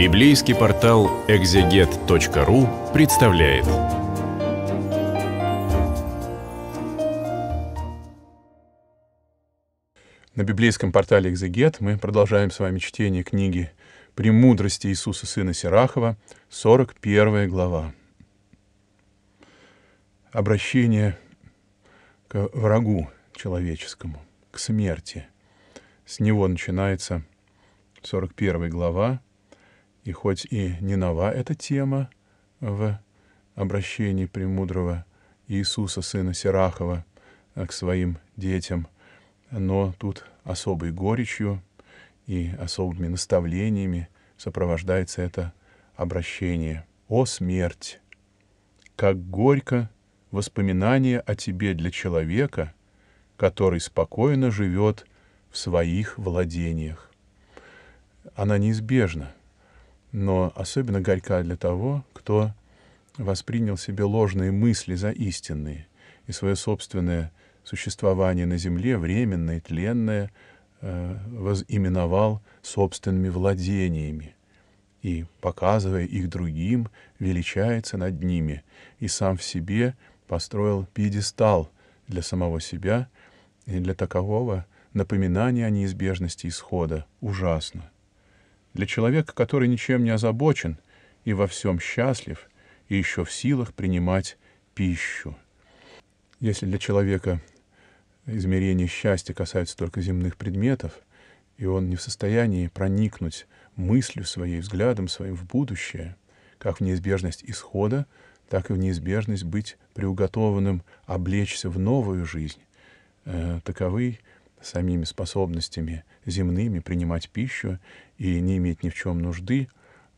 Библейский портал экзегет.ру представляет. На библейском портале «Экзегет» мы продолжаем с вами чтение книги «Премудрости Иисуса Сына Сирахова», 41 глава. Обращение к врагу человеческому, к смерти. С него начинается 41 глава, и хоть и не нова эта тема в обращении премудрого Иисуса, сына Сирахова, э, к своим детям, но тут особой горечью и особыми наставлениями сопровождается это обращение. «О смерть! Как горько воспоминание о тебе для человека, который спокойно живет в своих владениях!» Она неизбежна — но особенно горька для того, кто воспринял себе ложные мысли за истинные и свое собственное существование на земле, временное, тленное, э, возименовал собственными владениями и, показывая их другим, величается над ними и сам в себе построил пьедестал для самого себя и для такового напоминания о неизбежности исхода ужасно. Для человека, который ничем не озабочен и во всем счастлив, и еще в силах принимать пищу. Если для человека измерения счастья касаются только земных предметов, и он не в состоянии проникнуть мыслью своей, взглядом своим в будущее, как в неизбежность исхода, так и в неизбежность быть приуготованным облечься в новую жизнь, э, таковы самими способностями земными принимать пищу и не иметь ни в чем нужды,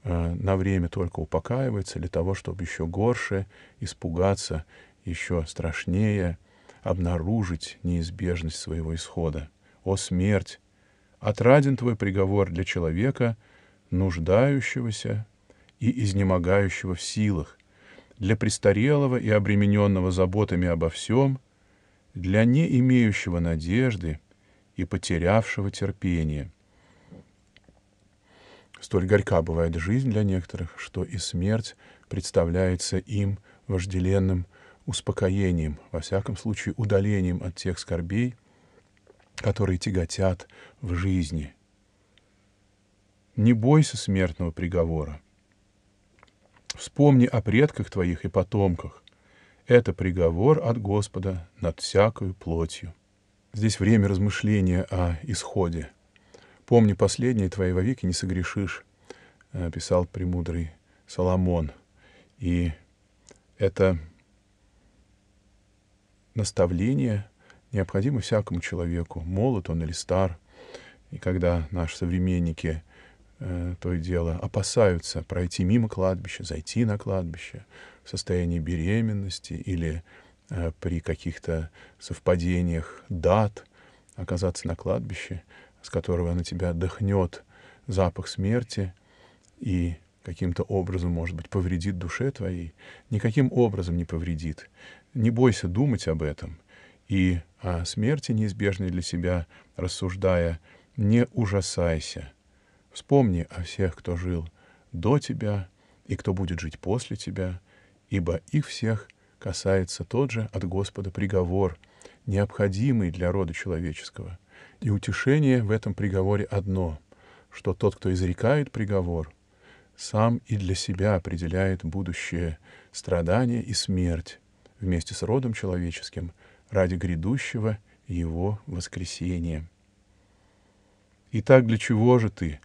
э, на время только упокаивается для того, чтобы еще горше испугаться, еще страшнее обнаружить неизбежность своего исхода. О смерть! Отраден твой приговор для человека, нуждающегося и изнемогающего в силах, для престарелого и обремененного заботами обо всем, для не имеющего надежды и потерявшего терпение. Столь горька бывает жизнь для некоторых, что и смерть представляется им вожделенным успокоением, во всяком случае удалением от тех скорбей, которые тяготят в жизни. Не бойся смертного приговора. Вспомни о предках твоих и потомках. Это приговор от Господа над всякою плотью. Здесь время размышления о исходе. «Помни последнее, твои вовеки не согрешишь», э, — писал премудрый Соломон. И это наставление необходимо всякому человеку, молод он или стар. И когда наши современники э, то и дело опасаются пройти мимо кладбища, зайти на кладбище в состоянии беременности или Э, при каких-то совпадениях дат оказаться на кладбище, с которого на тебя дохнет запах смерти и каким-то образом, может быть, повредит душе твоей, никаким образом не повредит. Не бойся думать об этом и о смерти неизбежной для себя, рассуждая, не ужасайся. Вспомни о всех, кто жил до тебя и кто будет жить после тебя, ибо их всех касается тот же от Господа приговор, необходимый для рода человеческого. И утешение в этом приговоре одно, что тот, кто изрекает приговор, сам и для себя определяет будущее страдание и смерть вместе с родом человеческим ради грядущего его воскресения. Итак, для чего же ты,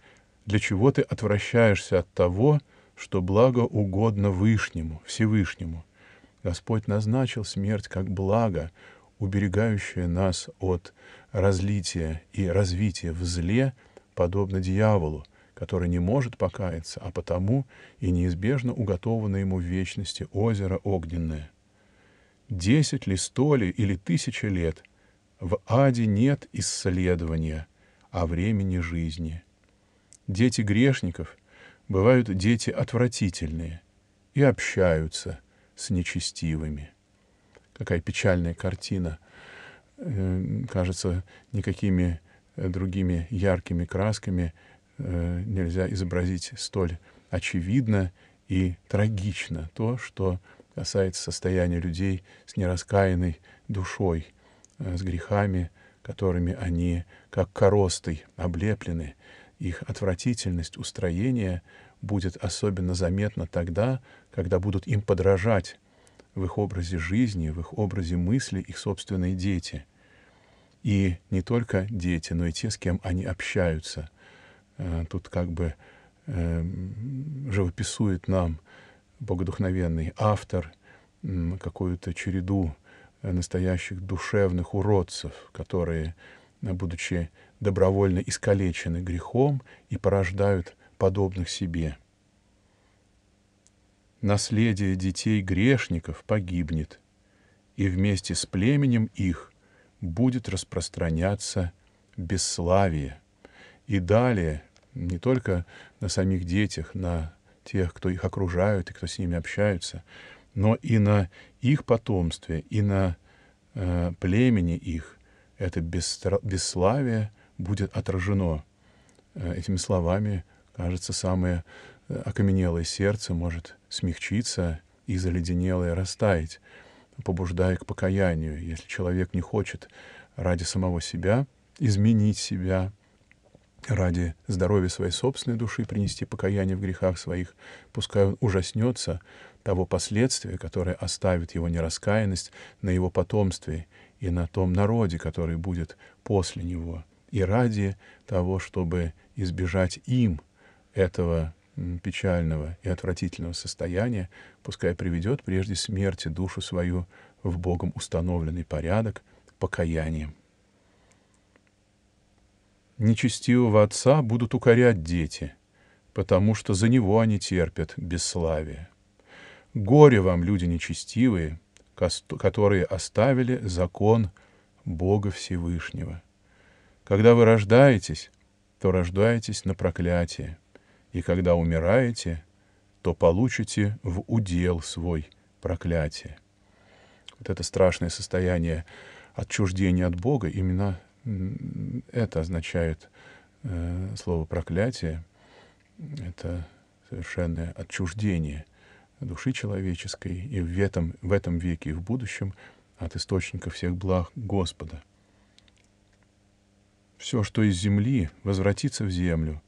для чего ты отвращаешься от того, что благо угодно Вышнему, Всевышнему, Господь назначил смерть как благо, уберегающее нас от разлития и развития в зле, подобно дьяволу, который не может покаяться, а потому и неизбежно уготовано ему в вечности озеро огненное. Десять ли, сто ли или тысяча лет в аде нет исследования, а времени жизни. Дети грешников бывают дети отвратительные и общаются – с нечестивыми. Какая печальная картина. Э, кажется, никакими э, другими яркими красками э, нельзя изобразить столь очевидно и трагично то, что касается состояния людей с нераскаянной душой, с грехами, которыми они, как коростой, облеплены. Их отвратительность, устроения будет особенно заметно тогда, когда будут им подражать в их образе жизни, в их образе мысли их собственные дети. И не только дети, но и те, с кем они общаются. Э, тут как бы эм, живописует нам богодухновенный автор какую-то череду э, настоящих душевных уродцев, которые, будучи добровольно искалечены грехом и порождают подобных себе. Наследие детей грешников погибнет, и вместе с племенем их будет распространяться бесславие. И далее не только на самих детях, на тех, кто их окружает и кто с ними общается, но и на их потомстве, и на э, племени их это бесславие будет отражено э, этими словами Кажется, самое э, окаменелое сердце может смягчиться и заледенелое растаять, побуждая к покаянию. Если человек не хочет ради самого себя изменить себя, ради здоровья своей собственной души принести покаяние в грехах своих, пускай он ужаснется того последствия, которое оставит его нераскаянность на его потомстве и на том народе, который будет после него, и ради того, чтобы избежать им этого печального и отвратительного состояния, пускай приведет прежде смерти душу свою в Богом установленный порядок покаянием. Нечестивого отца будут укорять дети, потому что за него они терпят бесславие. Горе вам, люди нечестивые, которые оставили закон Бога Всевышнего. Когда вы рождаетесь, то рождаетесь на проклятие — и когда умираете, то получите в удел свой проклятие. Вот это страшное состояние отчуждения от Бога, именно это означает э, слово проклятие, это совершенное отчуждение души человеческой и в этом, в этом веке и в будущем от источника всех благ Господа. Все, что из земли, возвратится в землю,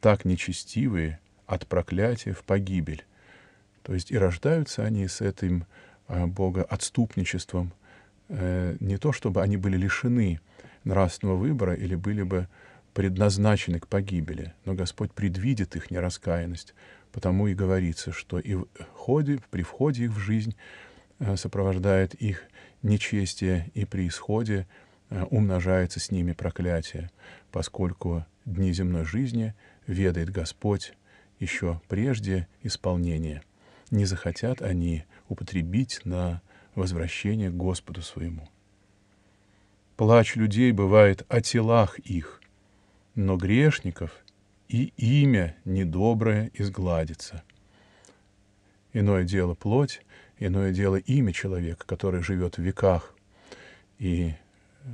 так нечестивые от проклятия в погибель. То есть и рождаются они с этим э, бога отступничеством э, не то, чтобы они были лишены нравственного выбора или были бы предназначены к погибели, но Господь предвидит их нераскаянность, потому и говорится, что и в ходе, при входе их в жизнь э, сопровождает их нечестие, и при исходе умножается с ними проклятие, поскольку дни земной жизни ведает Господь еще прежде исполнения. Не захотят они употребить на возвращение к Господу своему. Плач людей бывает о телах их, но грешников и имя недоброе изгладится. Иное дело плоть, иное дело имя человека, который живет в веках и э,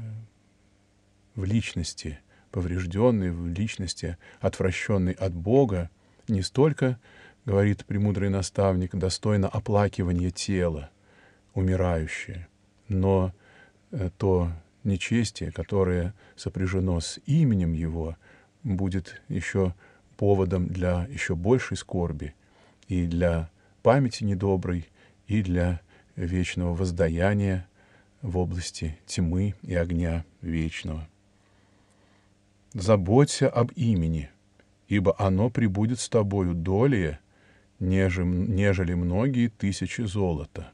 в личности – поврежденный в личности, отвращенный от Бога, не столько, говорит премудрый наставник, достойно оплакивания тела, умирающее, но э, то нечестие, которое сопряжено с именем его, будет еще поводом для еще большей скорби и для памяти недоброй, и для вечного воздаяния в области тьмы и огня вечного. Заботься об имени, ибо оно прибудет с тобою долее, нежели, многие тысячи золота.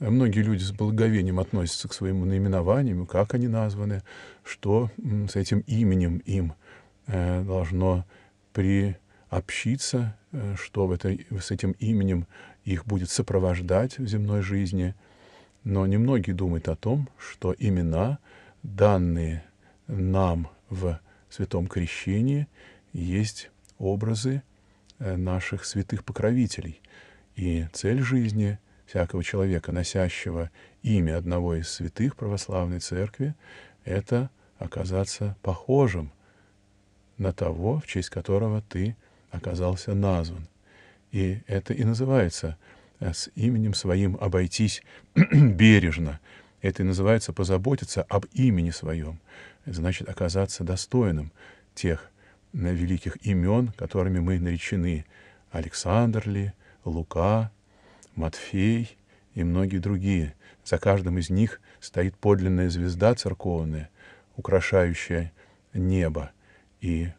Э, многие люди с благоговением относятся к своим наименованиям, как они названы, что с этим именем им э, должно приобщиться, э, что в это, с этим именем их будет сопровождать в земной жизни. Но немногие думают о том, что имена, данные нам в Святом Крещении есть образы э, наших святых покровителей. И цель жизни всякого человека, носящего имя одного из святых православной церкви, это оказаться похожим на того, в честь которого ты оказался назван. И это и называется э, «с именем своим обойтись бережно», это и называется позаботиться об имени своем. Это значит оказаться достойным тех э, великих имен, которыми мы наречены. Александр ли, Лука, Матфей и многие другие. За каждым из них стоит подлинная звезда церковная, украшающая небо. И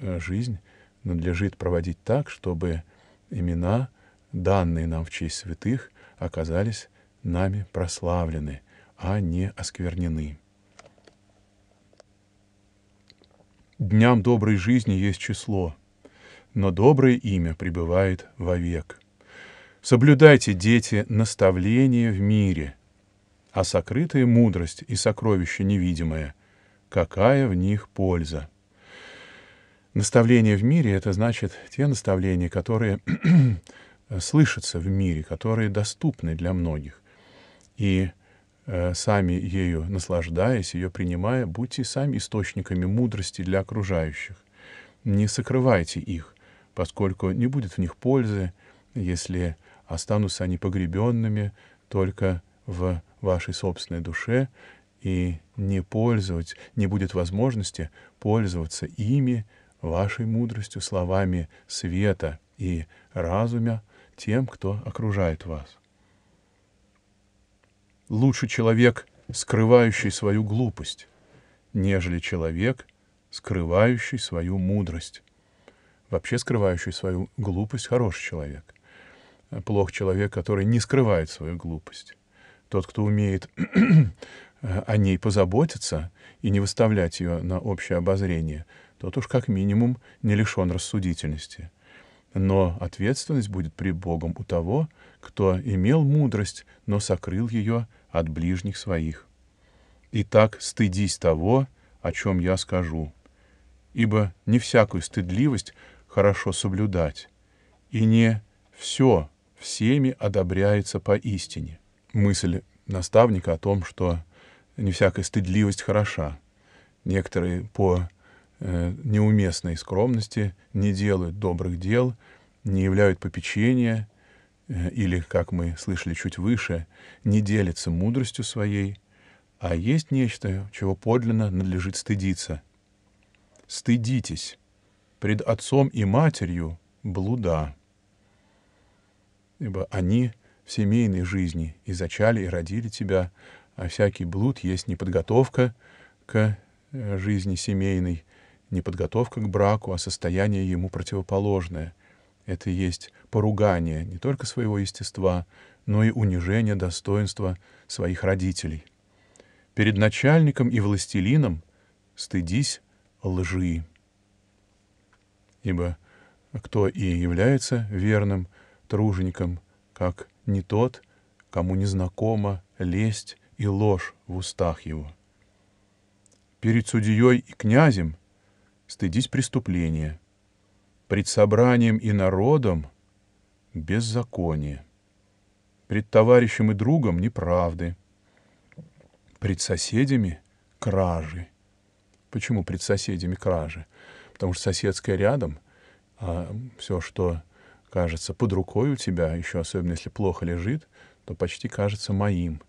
э, жизнь надлежит проводить так, чтобы имена, данные нам в честь святых, оказались нами прославлены — а не осквернены. Дням доброй жизни есть число, но доброе имя пребывает вовек. Соблюдайте, дети, наставление в мире, а сокрытая мудрость и сокровище невидимое, какая в них польза? Наставление в мире — это значит те наставления, которые слышатся в мире, которые доступны для многих. И Э, сами ею наслаждаясь, ее принимая, будьте сами источниками мудрости для окружающих. Не сокрывайте их, поскольку не будет в них пользы, если останутся они погребенными только в вашей собственной душе, и не пользовать, не будет возможности пользоваться ими, вашей мудростью, словами света и разума тем, кто окружает вас. Лучше человек, скрывающий свою глупость, нежели человек, скрывающий свою мудрость. Вообще скрывающий свою глупость хороший человек. Э, плох человек, который не скрывает свою глупость. Тот, кто умеет э, о ней позаботиться и не выставлять ее на общее обозрение, тот уж как минимум не лишен рассудительности. Но ответственность будет при Богом у того, кто имел мудрость, но сокрыл ее от ближних своих. Итак, стыдись того, о чем я скажу, ибо не всякую стыдливость хорошо соблюдать, и не все всеми одобряется поистине. Мысль наставника о том, что не всякая стыдливость хороша. Некоторые по э, неуместной скромности не делают добрых дел, не являют попечения, Э, или, как мы слышали чуть выше, не делится мудростью своей, а есть нечто, чего подлинно надлежит стыдиться. Стыдитесь пред отцом и матерью блуда, ибо они в семейной жизни и зачали, и родили тебя, а всякий блуд есть неподготовка к э, жизни семейной, неподготовка к браку, а состояние ему противоположное — это есть поругание не только своего естества, но и унижение достоинства своих родителей. Перед начальником и властелином стыдись лжи. Ибо кто и является верным тружеником, как не тот, кому незнакома лесть и ложь в устах его. Перед судьей и князем стыдись преступления — пред собранием и народом беззаконие, пред товарищем и другом неправды, пред соседями кражи. Почему пред соседями кражи? Потому что соседская рядом, а все, что кажется под рукой у тебя, еще особенно если плохо лежит, то почти кажется моим.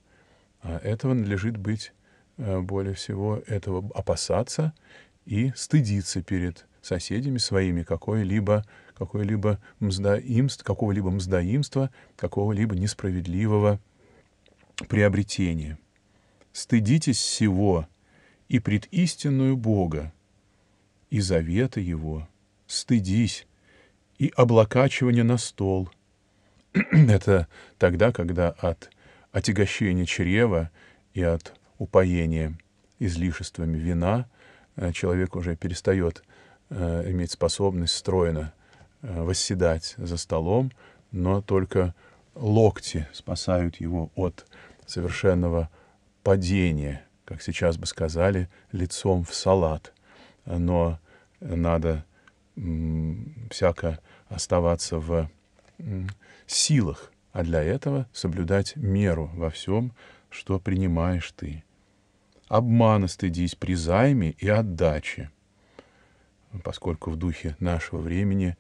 А этого надлежит быть э, более всего, этого опасаться и стыдиться перед соседями своими какое-либо какое-либо мздоимство, какого-либо мздоимства, какого-либо несправедливого приобретения. Стыдитесь всего и пред истинную Бога, и завета Его. Стыдись и облакачивание на стол. Это тогда, когда от отягощения чрева и от упоения излишествами вина э, человек уже перестает Э, иметь способность стройно э, восседать за столом, но только локти спасают его от совершенного падения, как сейчас бы сказали, лицом в салат. Но надо всяко оставаться в силах, а для этого соблюдать меру во всем, что принимаешь ты. Обмана стыдись при займе и отдаче — поскольку в духе нашего времени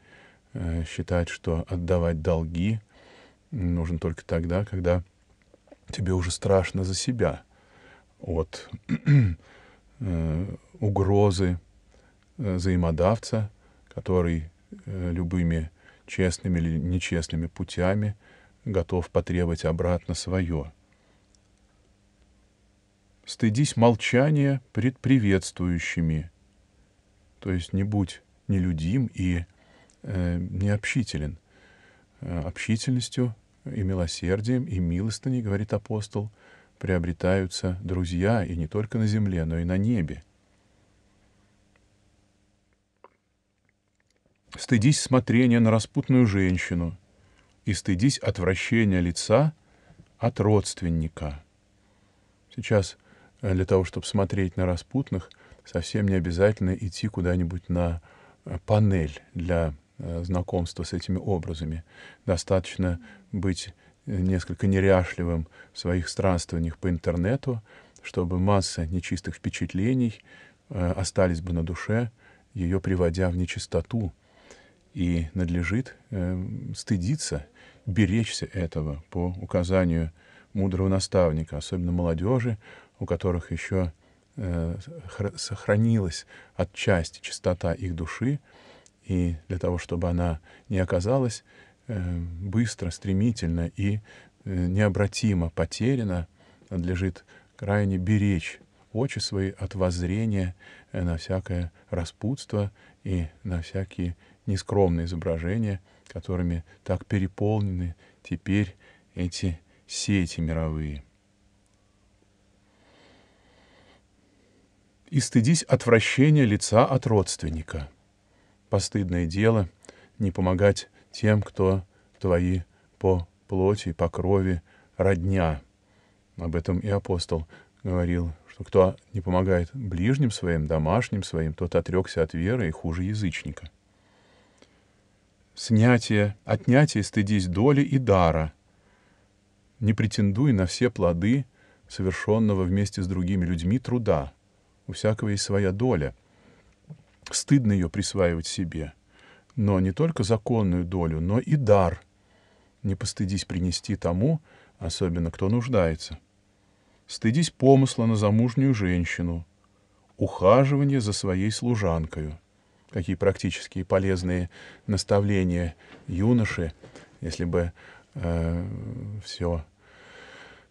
э, считать, что отдавать долги нужно только тогда, когда тебе уже страшно за себя от э, угрозы э, взаимодавца, который любыми честными или нечестными путями готов потребовать обратно свое. Стыдись молчания пред приветствующими — то есть не будь нелюдим и э, необщителен. Э, общительностью и милосердием, и милостыней, говорит апостол, приобретаются друзья и не только на земле, но и на небе. Стыдись смотрения на распутную женщину и стыдись отвращения лица от родственника. Сейчас э, для того, чтобы смотреть на распутных, совсем не обязательно идти куда-нибудь на э, панель для э, знакомства с этими образами. Достаточно быть э, несколько неряшливым в своих странствованиях по интернету, чтобы масса нечистых впечатлений остались бы на душе, ее приводя в нечистоту. И надлежит стыдиться, беречься этого по указанию мудрого наставника, особенно молодежи, у которых еще Э, сохранилась отчасти чистота их души, и для того, чтобы она не оказалась э, быстро, стремительно и э, необратимо потеряна, надлежит крайне беречь очи свои от воззрения на всякое распутство и на всякие нескромные изображения, которыми так переполнены теперь эти сети мировые. и стыдись отвращения лица от родственника. Постыдное дело не помогать тем, кто твои по плоти, по крови родня. Об этом и апостол говорил, что кто не помогает ближним своим, домашним своим, тот отрекся от веры и хуже язычника. Снятие, отнятие стыдись доли и дара. Не претендуй на все плоды совершенного вместе с другими людьми труда — у всякого есть своя доля. Стыдно ее присваивать себе. Но не только законную долю, но и дар. Не постыдись принести тому, особенно кто нуждается. Стыдись помысла на замужнюю женщину. Ухаживание за своей служанкою. Какие практические полезные наставления юноши, если бы э, все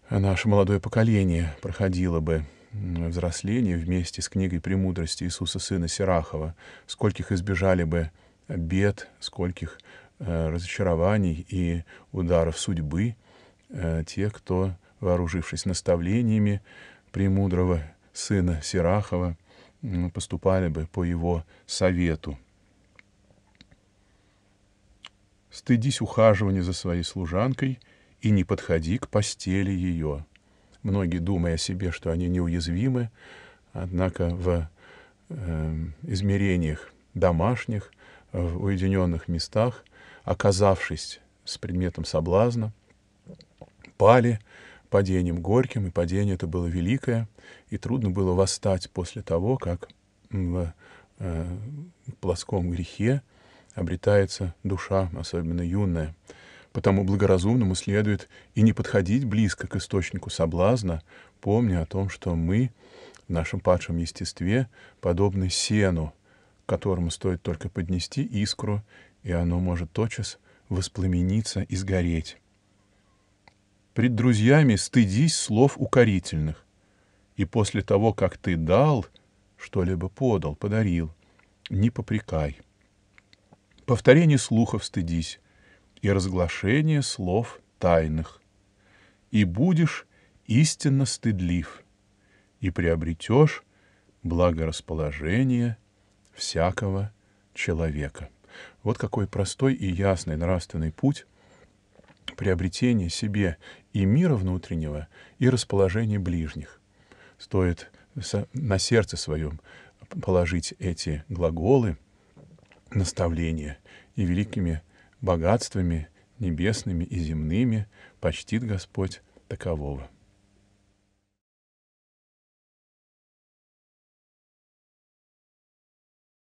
наше молодое поколение проходило бы взросления вместе с книгой «Премудрости Иисуса Сына Сирахова», скольких избежали бы бед, скольких э, разочарований и ударов судьбы э, те, кто, вооружившись наставлениями премудрого сына Сирахова, э, поступали бы по его совету. «Стыдись ухаживания за своей служанкой и не подходи к постели ее» многие думая о себе, что они неуязвимы, однако в э, измерениях домашних, в уединенных местах, оказавшись с предметом соблазна, пали падением горьким, и падение это было великое, и трудно было восстать после того, как в э, плоском грехе обретается душа, особенно юная. Потому благоразумному следует и не подходить близко к источнику соблазна, помня о том, что мы в нашем падшем естестве подобны сену, которому стоит только поднести искру, и оно может тотчас воспламениться и сгореть. Пред друзьями стыдись слов укорительных, и после того, как ты дал, что-либо подал, подарил, не попрекай. Повторение слухов стыдись, и разглашение слов тайных. И будешь истинно стыдлив, и приобретешь благорасположение всякого человека. Вот какой простой и ясный нравственный путь приобретения себе и мира внутреннего, и расположения ближних. Стоит на сердце своем положить эти глаголы, наставления, и великими богатствами небесными и земными почтит Господь такового.